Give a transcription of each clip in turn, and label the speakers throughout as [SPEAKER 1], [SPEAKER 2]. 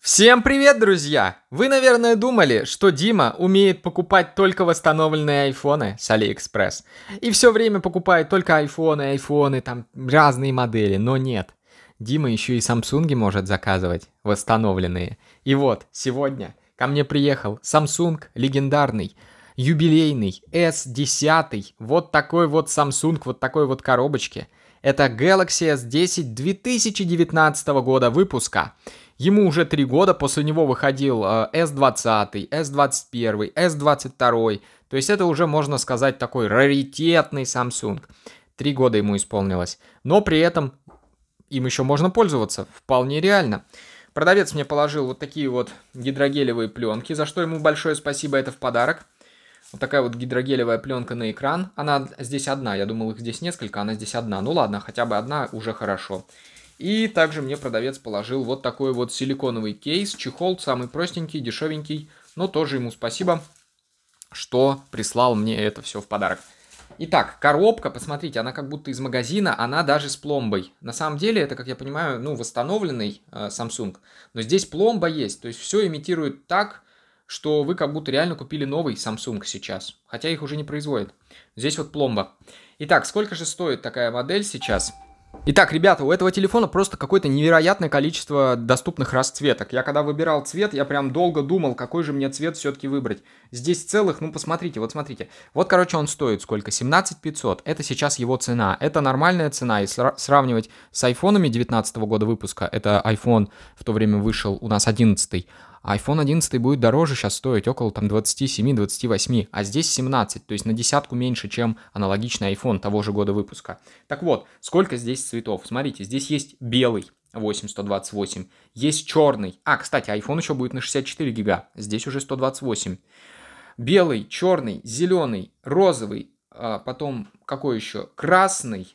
[SPEAKER 1] Всем привет, друзья! Вы, наверное, думали, что Дима умеет покупать только восстановленные айфоны с Алиэкспресс. И все время покупает только айфоны, айфоны, там разные модели, но нет. Дима еще и Самсунги может заказывать, восстановленные. И вот, сегодня ко мне приехал Samsung легендарный, юбилейный, S10, вот такой вот Samsung, вот такой вот коробочки. Это Galaxy S10 2019 года выпуска. Ему уже три года, после него выходил S20, S21, S22. То есть это уже, можно сказать, такой раритетный Samsung. Три года ему исполнилось. Но при этом им еще можно пользоваться. Вполне реально. Продавец мне положил вот такие вот гидрогелевые пленки, за что ему большое спасибо, это в подарок. Вот такая вот гидрогелевая пленка на экран. Она здесь одна, я думал их здесь несколько, она здесь одна. Ну ладно, хотя бы одна уже хорошо. Хорошо. И также мне продавец положил вот такой вот силиконовый кейс, чехол, самый простенький, дешевенький, но тоже ему спасибо, что прислал мне это все в подарок. Итак, коробка, посмотрите, она как будто из магазина, она даже с пломбой. На самом деле, это, как я понимаю, ну, восстановленный э, Samsung. Но здесь пломба есть, то есть все имитирует так, что вы как будто реально купили новый Samsung сейчас. Хотя их уже не производят. Здесь вот пломба. Итак, сколько же стоит такая модель сейчас? Итак, ребята, у этого телефона просто какое-то невероятное количество доступных расцветок. Я когда выбирал цвет, я прям долго думал, какой же мне цвет все-таки выбрать. Здесь целых, ну посмотрите, вот смотрите. Вот, короче, он стоит сколько? 17 500. Это сейчас его цена. Это нормальная цена. И сравнивать с айфонами 19 года выпуска, это iPhone в то время вышел у нас 11 iPhone 11 будет дороже сейчас стоить, около там 27-28, а здесь 17, то есть на десятку меньше, чем аналогичный iPhone того же года выпуска. Так вот, сколько здесь цветов? Смотрите, здесь есть белый, 8128. Есть черный. А, кстати, iPhone еще будет на 64 гига. Здесь уже 128. Белый, черный, зеленый, розовый. А потом какой еще? Красный.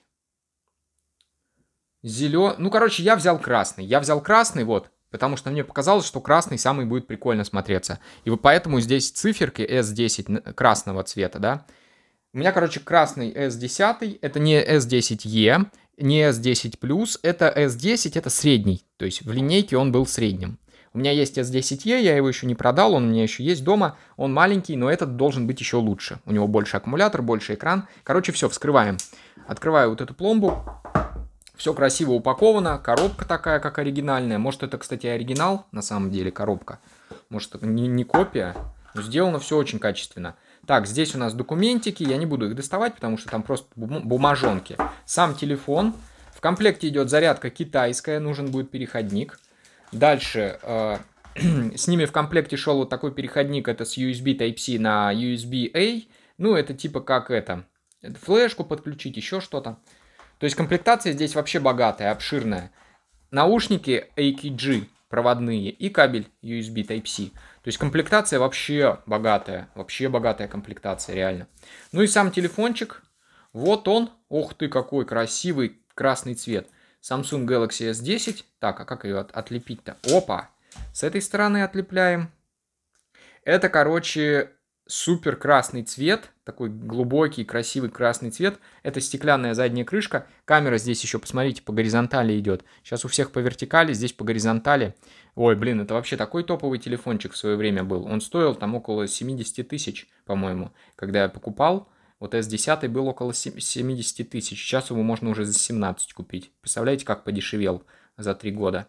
[SPEAKER 1] зеленый. Ну, короче, я взял красный. Я взял красный, вот потому что мне показалось, что красный самый будет прикольно смотреться. И вот поэтому здесь циферки S10 красного цвета, да. У меня, короче, красный S10, это не S10E, не S10+, это S10, это средний, то есть в линейке он был средним. У меня есть S10e, я его еще не продал, он у меня еще есть дома, он маленький, но этот должен быть еще лучше. У него больше аккумулятор, больше экран. Короче, все, вскрываем. Открываю вот эту пломбу, все красиво упаковано, коробка такая, как оригинальная. Может, это, кстати, оригинал, на самом деле, коробка. Может, это не, не копия, но сделано все очень качественно. Так, здесь у нас документики, я не буду их доставать, потому что там просто бумажонки. Сам телефон. В комплекте идет зарядка китайская, нужен будет переходник. Дальше, э, с ними в комплекте шел вот такой переходник, это с USB Type-C на USB-A. Ну, это типа как это, флешку подключить, еще что-то. То есть комплектация здесь вообще богатая, обширная. Наушники AKG проводные и кабель USB Type-C. То есть комплектация вообще богатая, вообще богатая комплектация, реально. Ну и сам телефончик, вот он, ох ты какой красивый красный цвет. Samsung Galaxy S10, так, а как ее от, отлепить-то? Опа, с этой стороны отлепляем. Это, короче, супер красный цвет, такой глубокий, красивый красный цвет. Это стеклянная задняя крышка. Камера здесь еще, посмотрите, по горизонтали идет. Сейчас у всех по вертикали, здесь по горизонтали. Ой, блин, это вообще такой топовый телефончик в свое время был. Он стоил там около 70 тысяч, по-моему, когда я покупал. Вот S10 был около 70 тысяч. Сейчас его можно уже за 17 купить. Представляете, как подешевел за 3 года.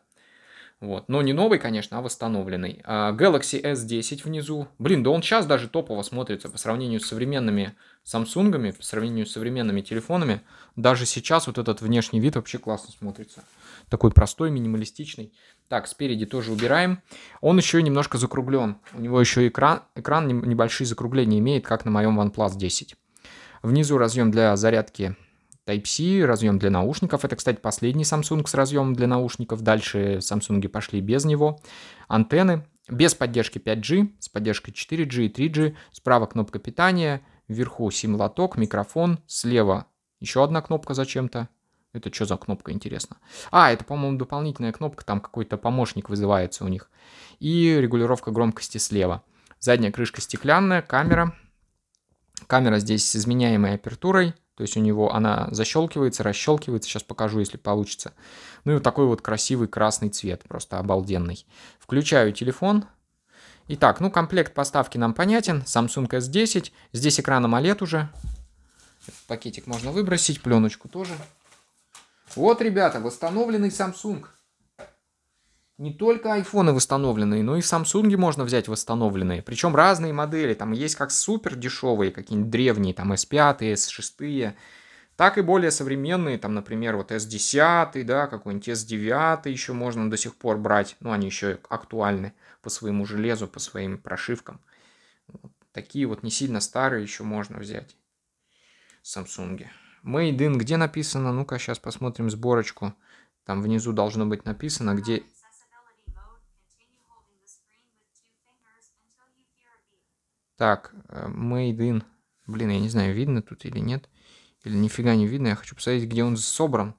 [SPEAKER 1] Вот. Но не новый, конечно, а восстановленный. А, Galaxy S10 внизу. Блин, да он сейчас даже топово смотрится по сравнению с современными Samsung, по сравнению с современными телефонами. Даже сейчас вот этот внешний вид вообще классно смотрится. Такой простой, минималистичный. Так, спереди тоже убираем. Он еще немножко закруглен. У него еще экран, экран небольшие закругления имеет, как на моем OnePlus 10. Внизу разъем для зарядки Type-C, разъем для наушников. Это, кстати, последний Samsung с разъемом для наушников. Дальше Samsung пошли без него. Антенны без поддержки 5G, с поддержкой 4G и 3G. Справа кнопка питания, вверху сим-лоток, микрофон, слева еще одна кнопка зачем-то. Это что за кнопка, интересно? А, это, по-моему, дополнительная кнопка, там какой-то помощник вызывается у них. И регулировка громкости слева. Задняя крышка стеклянная, камера. Камера здесь с изменяемой апертурой, то есть у него она защелкивается, расщелкивается. Сейчас покажу, если получится. Ну и вот такой вот красивый красный цвет, просто обалденный. Включаю телефон. Итак, ну комплект поставки нам понятен. Samsung S10. Здесь экран AMOLED уже. пакетик можно выбросить, пленочку тоже. Вот, ребята, восстановленный Samsung не только айфоны восстановленные, но и в Samsung можно взять восстановленные. Причем разные модели. Там есть как супер дешевые, какие-нибудь древние, там S5, S6, так и более современные, там, например, вот S10, да, какой-нибудь S9 еще можно до сих пор брать. Ну, они еще актуальны по своему железу, по своим прошивкам. Вот такие вот не сильно старые еще можно взять. Samsung. Made in где написано? Ну-ка, сейчас посмотрим сборочку. Там внизу должно быть написано, где Так, э, made in. Блин, я не знаю, видно тут или нет. Или нифига не видно. Я хочу посмотреть, где он собран.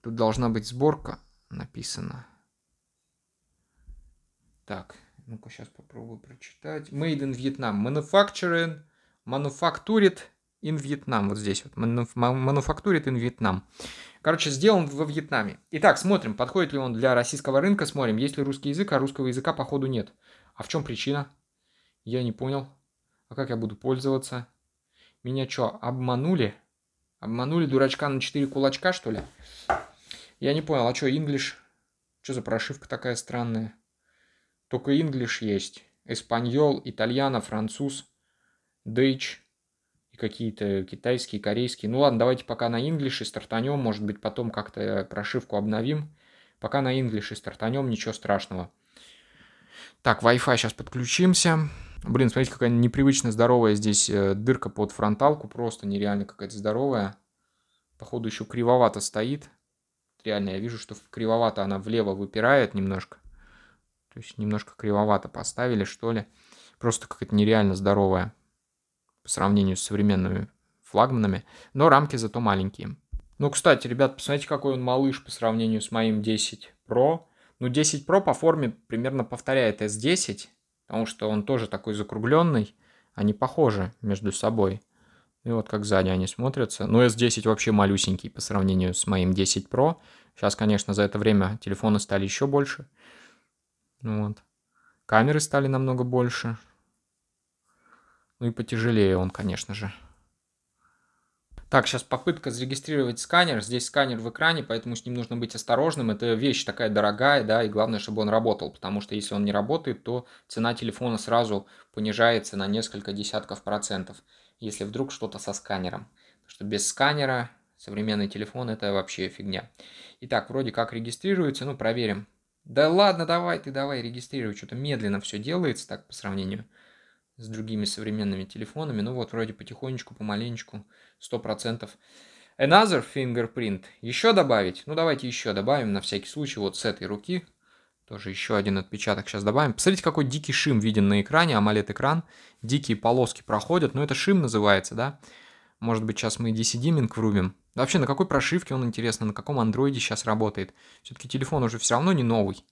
[SPEAKER 1] Тут должна быть сборка написана. Так, ну-ка сейчас попробую прочитать. Made in Vietnam. Manufacturing. Manufactured in Vietnam. Вот здесь вот. Manufactured in Vietnam. Короче, сделан во Вьетнаме. Итак, смотрим, подходит ли он для российского рынка. Смотрим, есть ли русский язык, а русского языка, походу, нет. А в чем причина? Я не понял. А как я буду пользоваться? Меня что, обманули? Обманули дурачка на 4 кулачка, что ли? Я не понял, а что, English? Что за прошивка такая странная? Только English есть. Испаньол, итальяно, француз, дейч и какие-то китайские, корейские. Ну ладно, давайте пока на English и стартанем. Может быть, потом как-то прошивку обновим. Пока на English и стартанем, ничего страшного. Так, Wi-Fi сейчас подключимся. Блин, смотрите, какая непривычно здоровая здесь э, дырка под фронталку. Просто нереально какая-то здоровая. Походу еще кривовато стоит. Реально, я вижу, что кривовато она влево выпирает немножко. То есть немножко кривовато поставили, что ли. Просто какая-то нереально здоровая по сравнению с современными флагманами. Но рамки зато маленькие. Ну, кстати, ребят, посмотрите, какой он малыш по сравнению с моим 10 Pro. Ну, 10 Pro по форме примерно повторяет S10 потому что он тоже такой закругленный, они похожи между собой. И вот как сзади они смотрятся. Но ну, S10 вообще малюсенький по сравнению с моим 10 Pro. Сейчас, конечно, за это время телефоны стали еще больше. Ну вот. Камеры стали намного больше. Ну и потяжелее он, конечно же. Так, сейчас попытка зарегистрировать сканер. Здесь сканер в экране, поэтому с ним нужно быть осторожным. Это вещь такая дорогая, да, и главное, чтобы он работал, потому что если он не работает, то цена телефона сразу понижается на несколько десятков процентов, если вдруг что-то со сканером. Потому что без сканера современный телефон это вообще фигня. Итак, вроде как регистрируется, ну проверим. Да ладно, давай ты, давай, регистрируй, что-то медленно все делается так по сравнению с другими современными телефонами. Ну вот, вроде потихонечку, помаленечку, 100%. Another fingerprint. Еще добавить? Ну, давайте еще добавим на всякий случай вот с этой руки. Тоже еще один отпечаток сейчас добавим. Посмотрите, какой дикий шим виден на экране, AMOLED-экран. Дикие полоски проходят. Ну, это шим называется, да? Может быть, сейчас мы DC-диминг врубим. Вообще, на какой прошивке он, интересно, на каком андроиде сейчас работает? Все-таки телефон уже все равно не новый.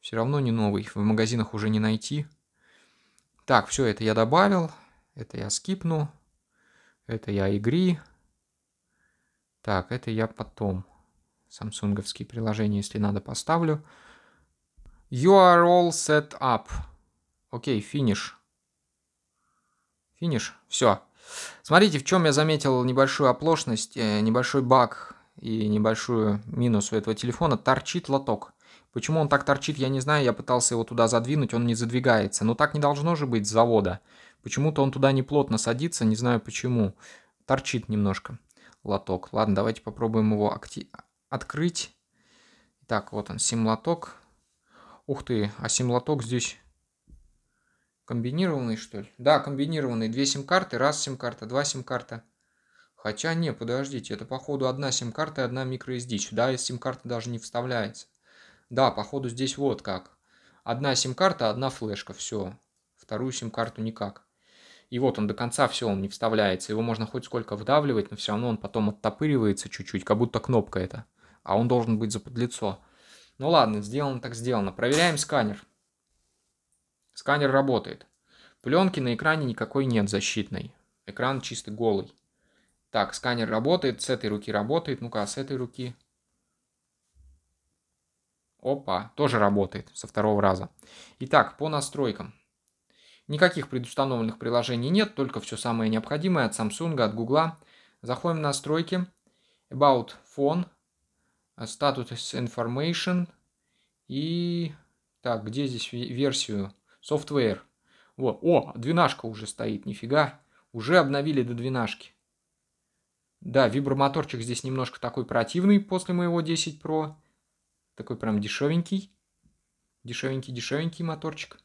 [SPEAKER 1] Все равно не новый. В магазинах уже не найти. Так, все это я добавил. Это я скипну. Это я игри. Так, это я потом. Самсунговские приложения, если надо, поставлю. You are all set up. Окей, okay, финиш. Финиш. Все. Смотрите, в чем я заметил небольшую оплошность, э, небольшой баг и небольшую минус у этого телефона. Торчит лоток. Почему он так торчит, я не знаю, я пытался его туда задвинуть, он не задвигается. Но так не должно же быть с завода. Почему-то он туда не плотно садится, не знаю почему. Торчит немножко лоток. Ладно, давайте попробуем его открыть. Так, вот он, сим-лоток. Ух ты, а сим-лоток здесь комбинированный, что ли? Да, комбинированный. Две сим-карты, раз сим-карта, два сим-карта. Хотя, не, подождите, это походу одна сим-карта и одна microSD. Сюда сим-карта даже не вставляется. Да, походу здесь вот как. Одна сим-карта, одна флешка, все. Вторую сим-карту никак. И вот он до конца все, он не вставляется. Его можно хоть сколько вдавливать, но все равно он потом оттопыривается чуть-чуть, как будто кнопка это. А он должен быть заподлицо. Ну ладно, сделано так сделано. Проверяем сканер. Сканер работает. Пленки на экране никакой нет защитной. Экран чистый, голый. Так, сканер работает, с этой руки работает. Ну-ка, а с этой руки. Опа, тоже работает со второго раза. Итак, по настройкам. Никаких предустановленных приложений нет, только все самое необходимое от Samsung, от Google. Заходим в настройки. About Phone, Status Information и... Так, где здесь версию? Software. Вот. О, двенашка уже стоит, нифига. Уже обновили до двенашки. Да, вибромоторчик здесь немножко такой противный после моего 10 Pro. Такой прям дешевенький. Дешевенький-дешевенький моторчик.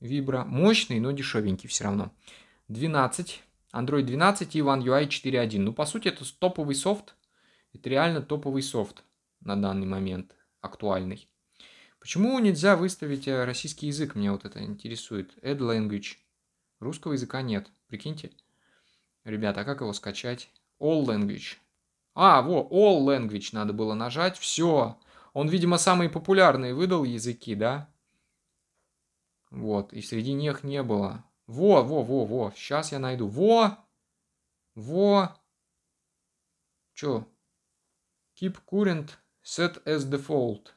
[SPEAKER 1] Вибра мощный, но дешевенький все равно. 12. Android 12 и One UI 4.1. Ну, по сути, это топовый софт. Это реально топовый софт на данный момент актуальный. Почему нельзя выставить э, российский язык? Меня вот это интересует. Add language. Русского языка нет. Прикиньте. Ребята, а как его скачать? All language. А, во, All Language надо было нажать. Все. Он, видимо, самые популярные выдал языки, да? Вот, и среди них не было. Во, во, во, во. Сейчас я найду. Во! Во! Че? Keep current set as default.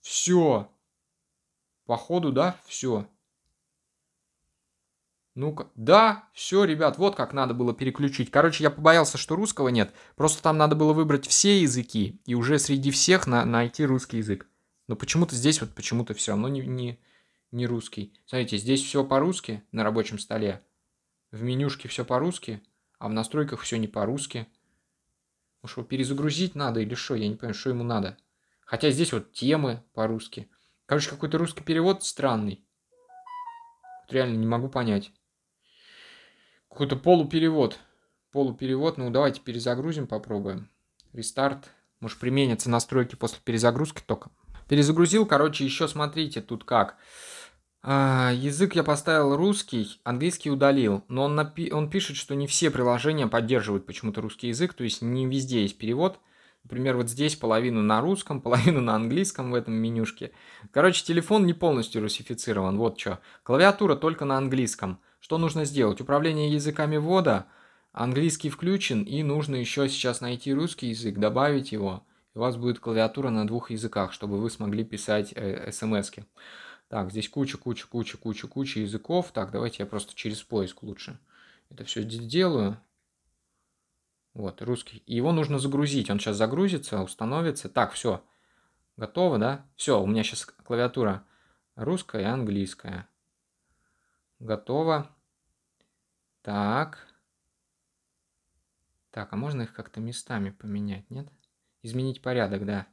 [SPEAKER 1] Все. Походу, да? Все. Ну-ка. Да, все, ребят, вот как надо было переключить. Короче, я побоялся, что русского нет. Просто там надо было выбрать все языки и уже среди всех на найти русский язык. Но почему-то здесь вот почему-то все равно не, не, не русский. Смотрите, здесь все по-русски на рабочем столе. В менюшке все по-русски, а в настройках все не по-русски. Ну что, перезагрузить надо или что? Я не понимаю, что ему надо. Хотя здесь вот темы по-русски. Короче, какой-то русский перевод странный. Вот реально не могу понять. Какой-то полуперевод. Полуперевод. Ну, давайте перезагрузим, попробуем. Рестарт. Может, применятся настройки после перезагрузки только. Перезагрузил, короче, еще смотрите тут как. А, язык я поставил русский, английский удалил, но он, напи- он пишет, что не все приложения поддерживают почему-то русский язык, то есть не везде есть перевод. Например, вот здесь половину на русском, половину на английском в этом менюшке. Короче, телефон не полностью русифицирован, вот что. Клавиатура только на английском. Что нужно сделать? Управление языками ввода. Английский включен, и нужно еще сейчас найти русский язык, добавить его. И у вас будет клавиатура на двух языках, чтобы вы смогли писать э, смс-ки. Так, здесь куча, куча, куча, куча, куча языков. Так, давайте я просто через поиск лучше это все здесь делаю. Вот, русский. его нужно загрузить. Он сейчас загрузится, установится. Так, все. Готово, да? Все, у меня сейчас клавиатура русская и английская. Готово. Так. Так, а можно их как-то местами поменять, нет? Изменить порядок, да.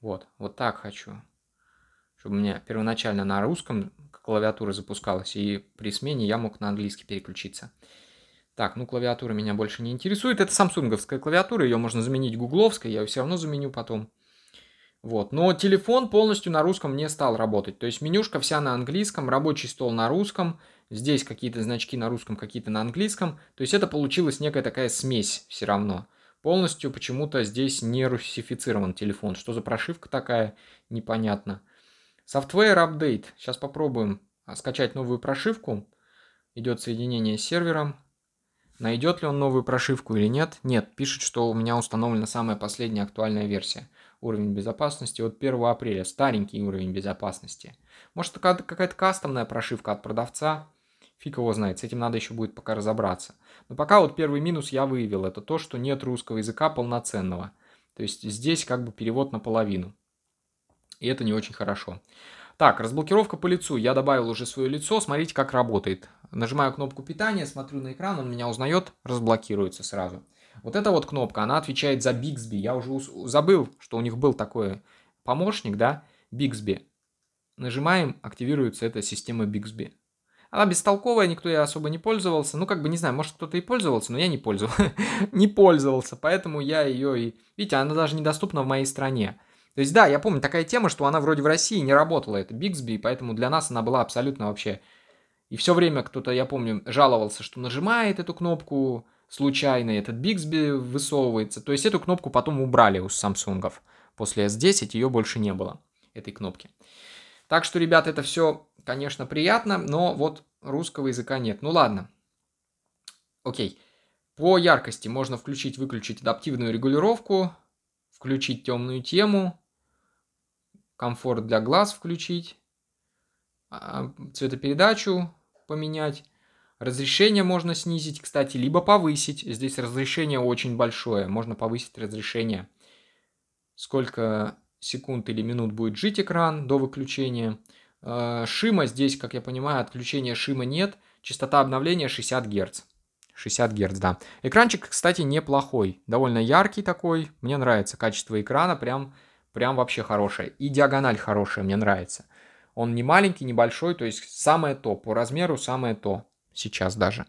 [SPEAKER 1] Вот, вот так хочу. Чтобы у меня первоначально на русском клавиатура запускалась, и при смене я мог на английский переключиться. Так, ну клавиатура меня больше не интересует. Это самсунговская клавиатура, ее можно заменить гугловской, я ее все равно заменю потом. Вот. Но телефон полностью на русском не стал работать. То есть менюшка вся на английском, рабочий стол на русском, здесь какие-то значки на русском, какие-то на английском. То есть это получилась некая такая смесь все равно. Полностью почему-то здесь не русифицирован телефон. Что за прошивка такая, непонятно. Software Update. Сейчас попробуем а, скачать новую прошивку. Идет соединение с сервером. Найдет ли он новую прошивку или нет? Нет, пишет, что у меня установлена самая последняя актуальная версия. Уровень безопасности от 1 апреля. Старенький уровень безопасности. Может, какая-то кастомная прошивка от продавца. Фиг его знает, с этим надо еще будет пока разобраться. Но пока вот первый минус я выявил, это то, что нет русского языка полноценного. То есть здесь как бы перевод наполовину. И это не очень хорошо. Так, разблокировка по лицу. Я добавил уже свое лицо. Смотрите, как работает. Нажимаю кнопку питания, смотрю на экран, он меня узнает, разблокируется сразу. Вот эта вот кнопка, она отвечает за Bixby. Я уже забыл, что у них был такой помощник, да, Bixby. Нажимаем, активируется эта система Bixby. Она бестолковая, никто я особо не пользовался. Ну, как бы, не знаю, может, кто-то и пользовался, но я не пользовался. не пользовался, поэтому я ее и... Видите, она даже недоступна в моей стране. То есть, да, я помню, такая тема, что она вроде в России не работала, это Бигсби, поэтому для нас она была абсолютно вообще... И все время кто-то, я помню, жаловался, что нажимает эту кнопку случайно, этот Бигсби высовывается. То есть эту кнопку потом убрали у самсунгов. После S10 ее больше не было, этой кнопки. Так что, ребят, это все конечно, приятно, но вот русского языка нет. Ну ладно. Окей. По яркости можно включить-выключить адаптивную регулировку, включить темную тему, комфорт для глаз включить, а, цветопередачу поменять. Разрешение можно снизить, кстати, либо повысить. Здесь разрешение очень большое. Можно повысить разрешение. Сколько секунд или минут будет жить экран до выключения – Э, шима здесь, как я понимаю, отключения шима нет. Частота обновления 60 Гц. 60 Гц, да. Экранчик, кстати, неплохой. Довольно яркий такой. Мне нравится качество экрана. Прям, прям вообще хорошее. И диагональ хорошая, мне нравится. Он не маленький, небольшой. То есть самое то. По размеру самое то. Сейчас даже.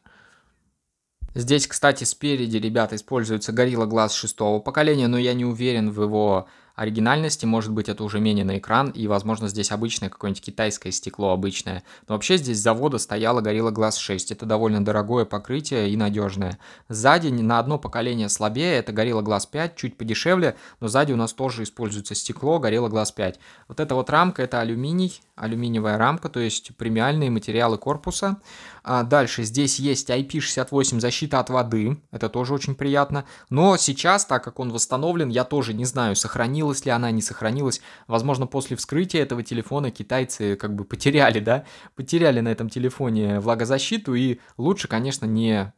[SPEAKER 1] Здесь, кстати, спереди, ребята, используется Gorilla Glass 6 поколения, но я не уверен в его оригинальности, может быть, это уже менее на экран, и, возможно, здесь обычное какое-нибудь китайское стекло обычное. Но вообще здесь с завода стояла горилла Glass 6, это довольно дорогое покрытие и надежное. Сзади на одно поколение слабее, это горилла Glass 5, чуть подешевле, но сзади у нас тоже используется стекло горилла Glass 5. Вот эта вот рамка, это алюминий, алюминиевая рамка, то есть премиальные материалы корпуса. А дальше здесь есть IP68 защита от воды, это тоже очень приятно. Но сейчас, так как он восстановлен, я тоже не знаю, сохранилась ли она, не сохранилась. Возможно, после вскрытия этого телефона китайцы как бы потеряли, да, потеряли на этом телефоне влагозащиту и лучше, конечно, не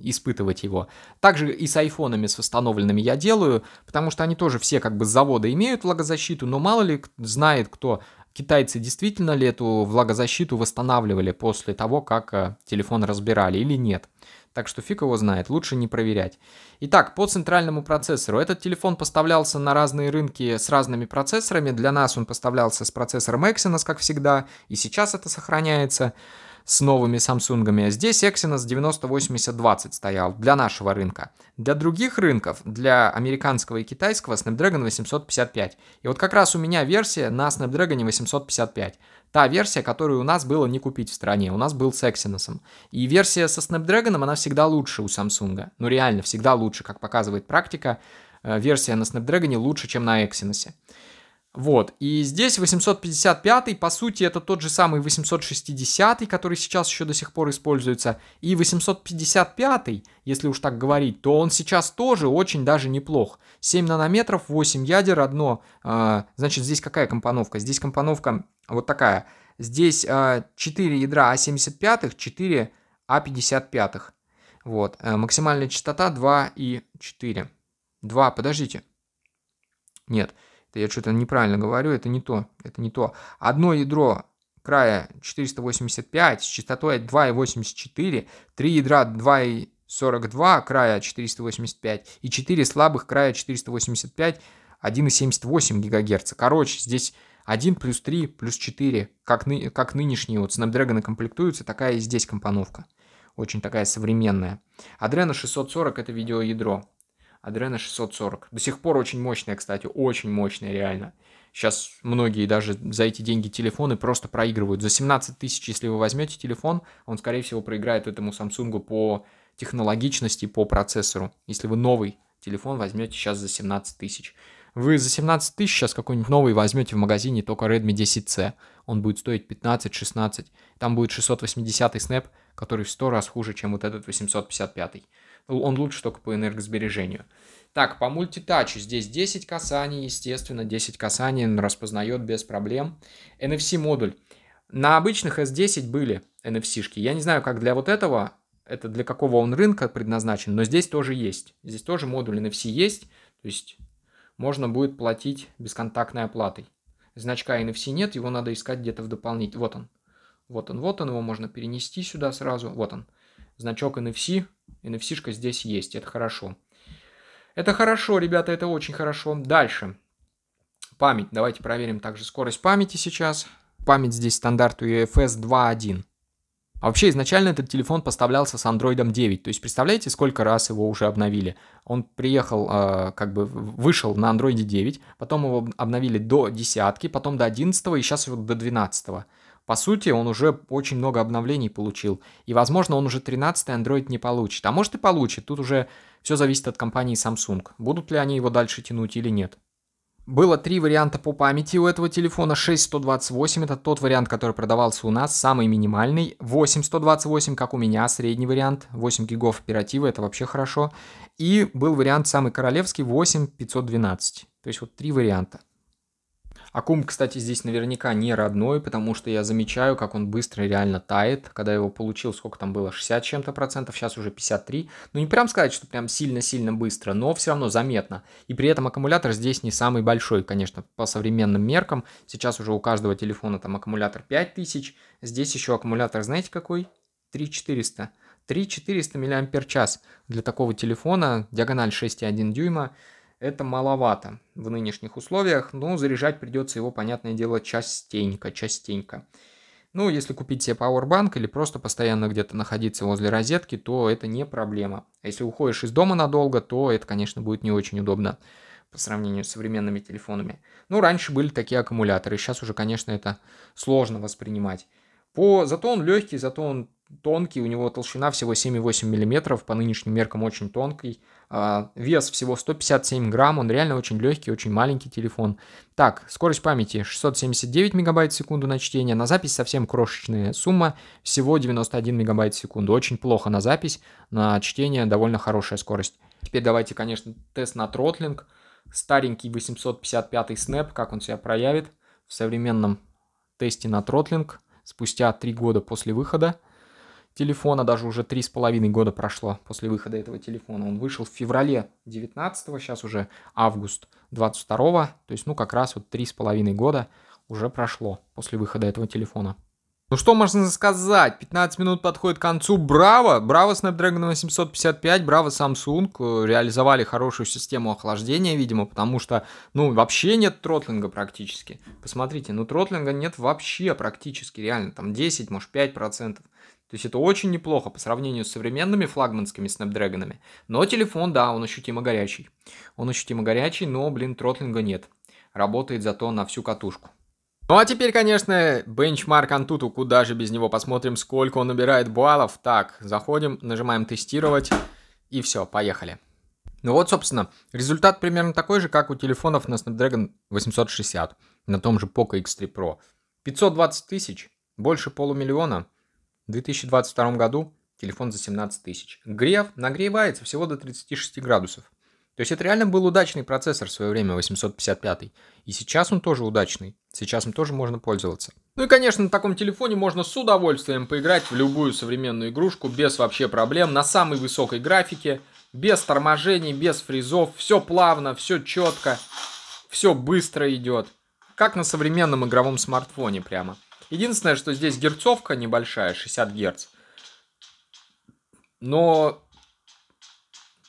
[SPEAKER 1] испытывать его. Также и с айфонами, с восстановленными я делаю, потому что они тоже все как бы с завода имеют влагозащиту, но мало ли знает кто, китайцы действительно ли эту влагозащиту восстанавливали после того, как э, телефон разбирали или нет. Так что фиг его знает, лучше не проверять. Итак, по центральному процессору. Этот телефон поставлялся на разные рынки с разными процессорами. Для нас он поставлялся с процессором Exynos, как всегда, и сейчас это сохраняется с новыми Samsung. здесь Exynos 908020 стоял для нашего рынка. Для других рынков, для американского и китайского, Snapdragon 855. И вот как раз у меня версия на Snapdragon 855. Та версия, которую у нас было не купить в стране, у нас был с Exynos. И версия со Snapdragon, она всегда лучше у Samsung. Ну реально, всегда лучше, как показывает практика. Э, версия на Snapdragon лучше, чем на Exynos. Вот, и здесь 855, по сути, это тот же самый 860, который сейчас еще до сих пор используется, и 855, если уж так говорить, то он сейчас тоже очень даже неплох. 7 нанометров, 8 ядер, одно, э, значит, здесь какая компоновка? Здесь компоновка вот такая, здесь э, а, 4 ядра А75, 4 А55, вот, э, максимальная частота 2 и 4. 2, подождите, нет, 2. Это я что-то неправильно говорю, это не то, это не то. Одно ядро края 485 с частотой 2,84, три ядра 2 42 края 485 и 4 слабых края 485 1,78 ГГц. Короче, здесь 1 плюс 3 плюс 4, как, ны, как нынешние вот Snapdragon комплектуются, такая и здесь компоновка. Очень такая современная. Adreno 640 это видеоядро. Adreno 640. До сих пор очень мощная, кстати, очень мощная реально. Сейчас многие даже за эти деньги телефоны просто проигрывают. За 17 тысяч, если вы возьмете телефон, он, скорее всего, проиграет этому Samsung по технологичности, по процессору. Если вы новый телефон возьмете сейчас за 17 тысяч. Вы за 17 тысяч сейчас какой-нибудь новый возьмете в магазине только Redmi 10C. Он будет стоить 15-16. Там будет 680 снэп, который в 100 раз хуже, чем вот этот 855 он лучше только по энергосбережению. Так, по мультитачу здесь 10 касаний, естественно, 10 касаний он распознает без проблем. NFC-модуль. На обычных S10 были NFC-шки. Я не знаю, как для вот этого, это для какого он рынка предназначен, но здесь тоже есть. Здесь тоже модуль NFC есть, то есть можно будет платить бесконтактной оплатой. Значка NFC нет, его надо искать где-то в дополнительном. Вот он. Вот он, вот он, его можно перенести сюда сразу. Вот он. Значок NFC nfc здесь есть, это хорошо. Это хорошо, ребята, это очень хорошо. Дальше. Память. Давайте проверим также скорость памяти сейчас. Память здесь стандарт UFS e 2.1. А вообще изначально этот телефон поставлялся с Android 9. То есть представляете, сколько раз его уже обновили? Он приехал, э, как бы вышел на Android 9, потом его обновили до десятки, потом до 11 и сейчас его до 12. По сути, он уже очень много обновлений получил. И, возможно, он уже 13-й Android не получит. А может и получит. Тут уже все зависит от компании Samsung. Будут ли они его дальше тянуть или нет. Было три варианта по памяти у этого телефона. 6128 это тот вариант, который продавался у нас, самый минимальный. 8128, как у меня, средний вариант. 8 гигов оператива, это вообще хорошо. И был вариант самый королевский, 8512. То есть вот три варианта. Акум, кстати, здесь наверняка не родной, потому что я замечаю, как он быстро реально тает. Когда я его получил, сколько там было, 60 чем-то процентов, сейчас уже 53. Ну, не прям сказать, что прям сильно-сильно быстро, но все равно заметно. И при этом аккумулятор здесь не самый большой, конечно, по современным меркам. Сейчас уже у каждого телефона там аккумулятор 5000. Здесь еще аккумулятор, знаете какой? 3400. 3400 мАч для такого телефона, диагональ 6,1 дюйма это маловато в нынешних условиях, но заряжать придется его, понятное дело, частенько, частенько. Ну, если купить себе пауэрбанк или просто постоянно где-то находиться возле розетки, то это не проблема. А если уходишь из дома надолго, то это, конечно, будет не очень удобно по сравнению с современными телефонами. Ну, раньше были такие аккумуляторы, сейчас уже, конечно, это сложно воспринимать. По... Зато он легкий, зато он тонкий, у него толщина всего 7,8 мм, по нынешним меркам очень тонкий. А, вес всего 157 грамм, он реально очень легкий, очень маленький телефон. Так, скорость памяти 679 мегабайт в секунду на чтение, на запись совсем крошечная сумма, всего 91 мегабайт в секунду. Очень плохо на запись, на чтение довольно хорошая скорость. Теперь давайте, конечно, тест на тротлинг. Старенький 855 Snap, как он себя проявит в современном тесте на тротлинг спустя 3 года после выхода телефона, даже уже 3,5 года прошло после выхода этого телефона. Он вышел в феврале 19 сейчас уже август 22 -го, то есть ну как раз вот 3,5 года уже прошло после выхода этого телефона. Ну что можно сказать, 15 минут подходит к концу, браво, браво Snapdragon 855, браво Samsung, реализовали хорошую систему охлаждения, видимо, потому что, ну, вообще нет тротлинга практически, посмотрите, ну, тротлинга нет вообще практически, реально, там 10, может, 5 процентов, то есть это очень неплохо по сравнению с современными флагманскими Snapdragon. Но телефон, да, он ощутимо горячий. Он ощутимо горячий, но, блин, тротлинга нет. Работает зато на всю катушку. Ну а теперь, конечно, бенчмарк Antutu, куда же без него, посмотрим, сколько он набирает баллов. Так, заходим, нажимаем тестировать, и все, поехали. Ну вот, собственно, результат примерно такой же, как у телефонов на Snapdragon 860, на том же Poco X3 Pro. 520 тысяч, больше полумиллиона – в 2022 году телефон за 17 тысяч. Грев нагревается всего до 36 градусов. То есть это реально был удачный процессор в свое время, 855. И сейчас он тоже удачный. Сейчас им тоже можно пользоваться. Ну и, конечно, на таком телефоне можно с удовольствием поиграть в любую современную игрушку без вообще проблем, на самой высокой графике, без торможений, без фризов. Все плавно, все четко, все быстро идет. Как на современном игровом смартфоне прямо. Единственное, что здесь герцовка небольшая, 60 герц. Но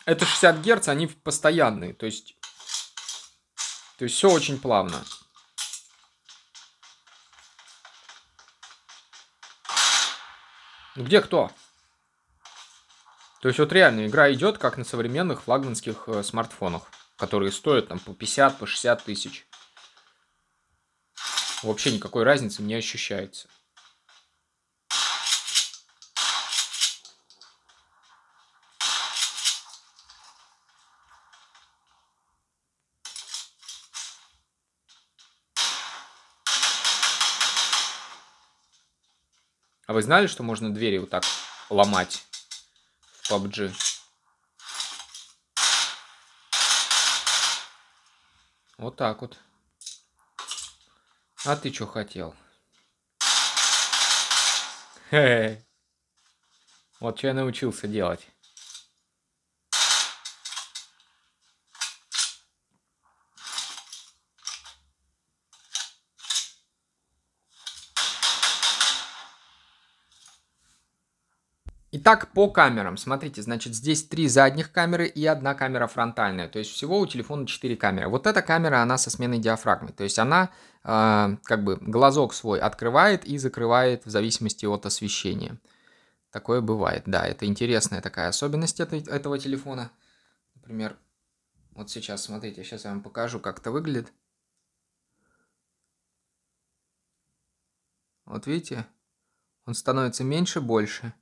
[SPEAKER 1] это 60 герц, они постоянные. То есть, то есть все очень плавно. где кто? То есть вот реально игра идет как на современных флагманских э, смартфонах, которые стоят там по 50, по 60 тысяч. Вообще никакой разницы не ощущается. А вы знали, что можно двери вот так ломать в PUBG? Вот так вот. А ты что хотел? Хе -хе. Вот что я научился делать. Итак, по камерам. Смотрите, значит, здесь три задних камеры и одна камера фронтальная. То есть всего у телефона 4 камеры. Вот эта камера, она со сменой диафрагмы. То есть она э, как бы глазок свой открывает и закрывает в зависимости от освещения. Такое бывает, да. Это интересная такая особенность это, этого телефона. Например, вот сейчас, смотрите, сейчас я вам покажу, как это выглядит. Вот видите, он становится меньше, больше.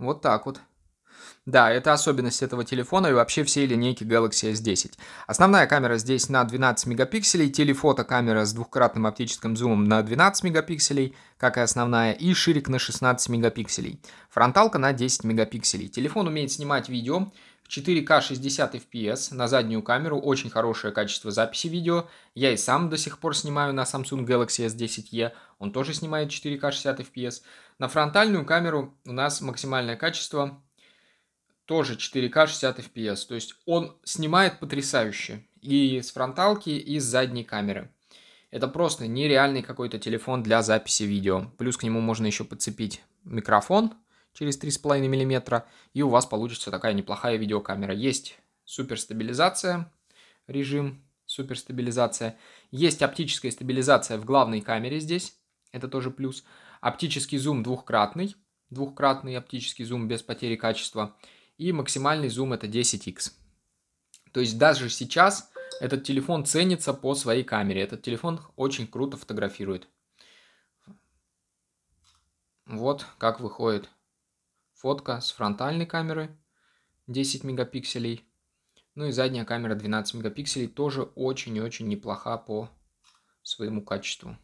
[SPEAKER 1] Вот так вот. Да, это особенность этого телефона и вообще всей линейки Galaxy S10. Основная камера здесь на 12 мегапикселей, телефотокамера с двухкратным оптическим зумом на 12 мегапикселей, как и основная, и ширик на 16 мегапикселей. Фронталка на 10 мегапикселей. Телефон умеет снимать видео, 4К 60 FPS, на заднюю камеру очень хорошее качество записи видео. Я и сам до сих пор снимаю на Samsung Galaxy S10e, он тоже снимает 4К 60 FPS. На фронтальную камеру у нас максимальное качество тоже 4К 60 FPS, то есть он снимает потрясающе и с фронталки, и с задней камеры. Это просто нереальный какой-то телефон для записи видео. Плюс к нему можно еще подцепить микрофон – через 3,5 мм, и у вас получится такая неплохая видеокамера. Есть суперстабилизация, режим суперстабилизация. Есть оптическая стабилизация в главной камере здесь, это тоже плюс. Оптический зум двухкратный, двухкратный оптический зум без потери качества. И максимальный зум это 10x. То есть даже сейчас этот телефон ценится по своей камере. Этот телефон очень круто фотографирует. Вот как выходит Фотка с фронтальной камеры 10 мегапикселей. Ну и задняя камера 12 мегапикселей тоже очень-очень неплоха по своему качеству.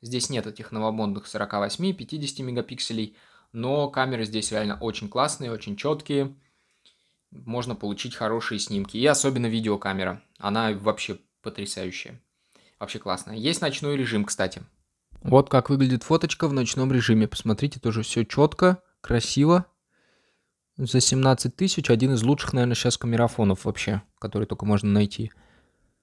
[SPEAKER 1] Здесь нет этих новомодных 48 и 50 мегапикселей, но камеры здесь реально очень классные, очень четкие. Можно получить хорошие снимки. И особенно видеокамера. Она вообще потрясающая. Вообще классная. Есть ночной режим, кстати. Вот как выглядит фоточка в ночном режиме. Посмотрите, тоже все четко красиво. За 17 тысяч один из лучших, наверное, сейчас камерафонов вообще, который только можно найти.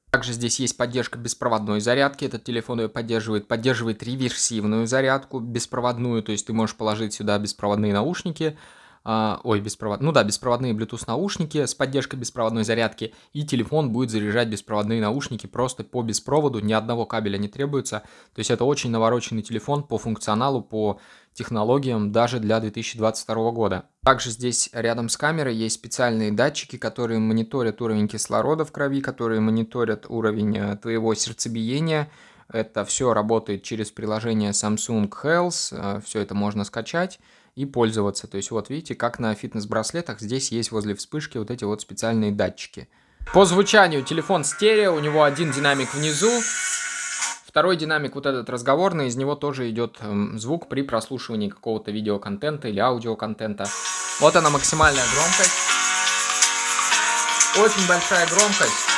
[SPEAKER 1] Также здесь есть поддержка беспроводной зарядки. Этот телефон ее поддерживает. Поддерживает реверсивную зарядку, беспроводную. То есть ты можешь положить сюда беспроводные наушники. А, ой, беспроводные, ну да, беспроводные Bluetooth наушники с поддержкой беспроводной зарядки, и телефон будет заряжать беспроводные наушники просто по беспроводу, ни одного кабеля не требуется, то есть это очень навороченный телефон по функционалу, по технологиям даже для 2022 года. Также здесь рядом с камерой есть специальные датчики, которые мониторят уровень кислорода в крови, которые мониторят уровень э, твоего сердцебиения, это все работает через приложение Samsung Health, э, все это можно скачать и пользоваться. То есть вот видите, как на фитнес-браслетах, здесь есть возле вспышки вот эти вот специальные датчики. По звучанию телефон стерео, у него один динамик внизу, второй динамик вот этот разговорный, из него тоже идет эм, звук при прослушивании какого-то видеоконтента или аудиоконтента. Вот она максимальная громкость. Очень большая громкость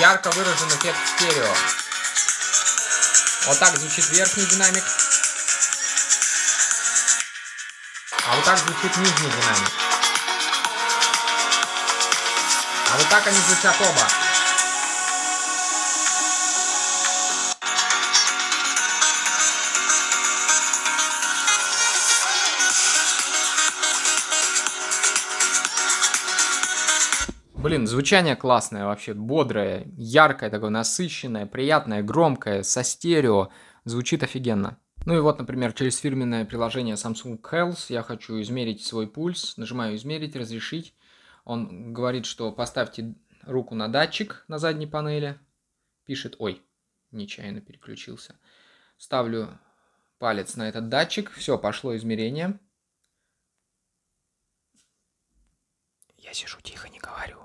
[SPEAKER 1] ярко выражен эффект стерео. Вот так звучит верхний динамик. А вот так звучит нижний динамик. А вот так они звучат оба. Блин, звучание классное вообще, бодрое, яркое такое, насыщенное, приятное, громкое, со стерео. Звучит офигенно. Ну и вот, например, через фирменное приложение Samsung Health я хочу измерить свой пульс. Нажимаю «Измерить», «Разрешить». Он говорит, что поставьте руку на датчик на задней панели. Пишет «Ой, нечаянно переключился». Ставлю палец на этот датчик. Все, пошло измерение. Я сижу тихо, не говорю.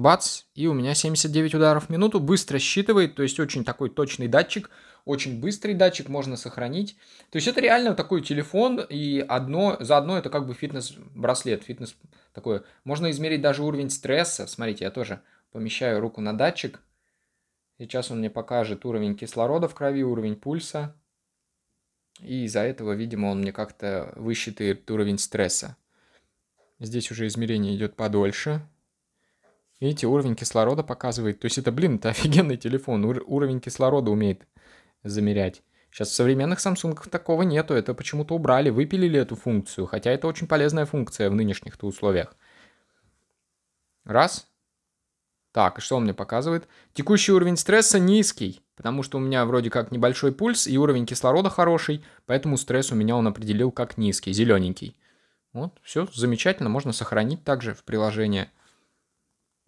[SPEAKER 1] бац, и у меня 79 ударов в минуту, быстро считывает, то есть очень такой точный датчик, очень быстрый датчик, можно сохранить. То есть это реально такой телефон, и одно, заодно это как бы фитнес-браслет, фитнес такое. Можно измерить даже уровень стресса, смотрите, я тоже помещаю руку на датчик, сейчас он мне покажет уровень кислорода в крови, уровень пульса, и из-за этого, видимо, он мне как-то высчитает уровень стресса. Здесь уже измерение идет подольше, Видите, уровень кислорода показывает. То есть это, блин, это офигенный телефон. Ур- уровень кислорода умеет замерять. Сейчас в современных Samsung такого нету. Это почему-то убрали, выпилили эту функцию. Хотя это очень полезная функция в нынешних-то условиях. Раз. Так, и что он мне показывает? Текущий уровень стресса низкий, потому что у меня вроде как небольшой пульс и уровень кислорода хороший, поэтому стресс у меня он определил как низкий, зелененький. Вот, все замечательно, можно сохранить также в приложение.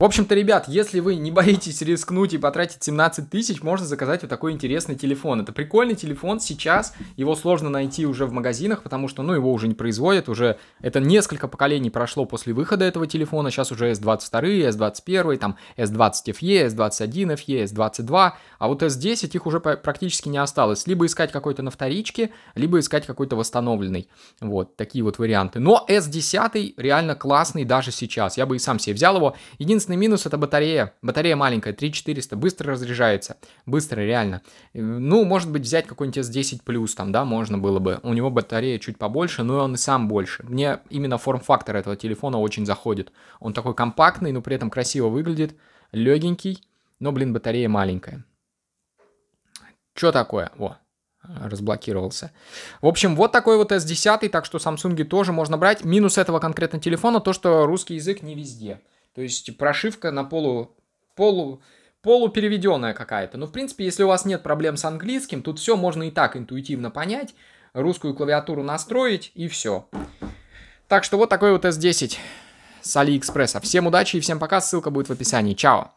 [SPEAKER 1] В общем-то, ребят, если вы не боитесь рискнуть и потратить 17 тысяч, можно заказать вот такой интересный телефон. Это прикольный телефон сейчас, его сложно найти уже в магазинах, потому что, ну, его уже не производят, уже это несколько поколений прошло после выхода этого телефона, сейчас уже S22, S21, там S20FE, S21FE, S22, а вот S10 их уже практически не осталось. Либо искать какой-то на вторичке, либо искать какой-то восстановленный. Вот, такие вот варианты. Но S10 реально классный даже сейчас, я бы и сам себе взял его. Единственное, единственный минус это батарея. Батарея маленькая, 3400, быстро разряжается. Быстро, реально. Ну, может быть, взять какой-нибудь S10+, там, да, можно было бы. У него батарея чуть побольше, но он и сам больше. Мне именно форм-фактор этого телефона очень заходит. Он такой компактный, но при этом красиво выглядит, легенький, но, блин, батарея маленькая. Что такое? О, разблокировался. В общем, вот такой вот S10, так что Samsung тоже можно брать. Минус этого конкретно телефона то, что русский язык не везде. То есть прошивка на полу, полу, полупереведенная какая-то. Но, ну, в принципе, если у вас нет проблем с английским, тут все можно и так интуитивно понять, русскую клавиатуру настроить и все. Так что вот такой вот S10 с Алиэкспресса. Всем удачи и всем пока, ссылка будет в описании. Чао!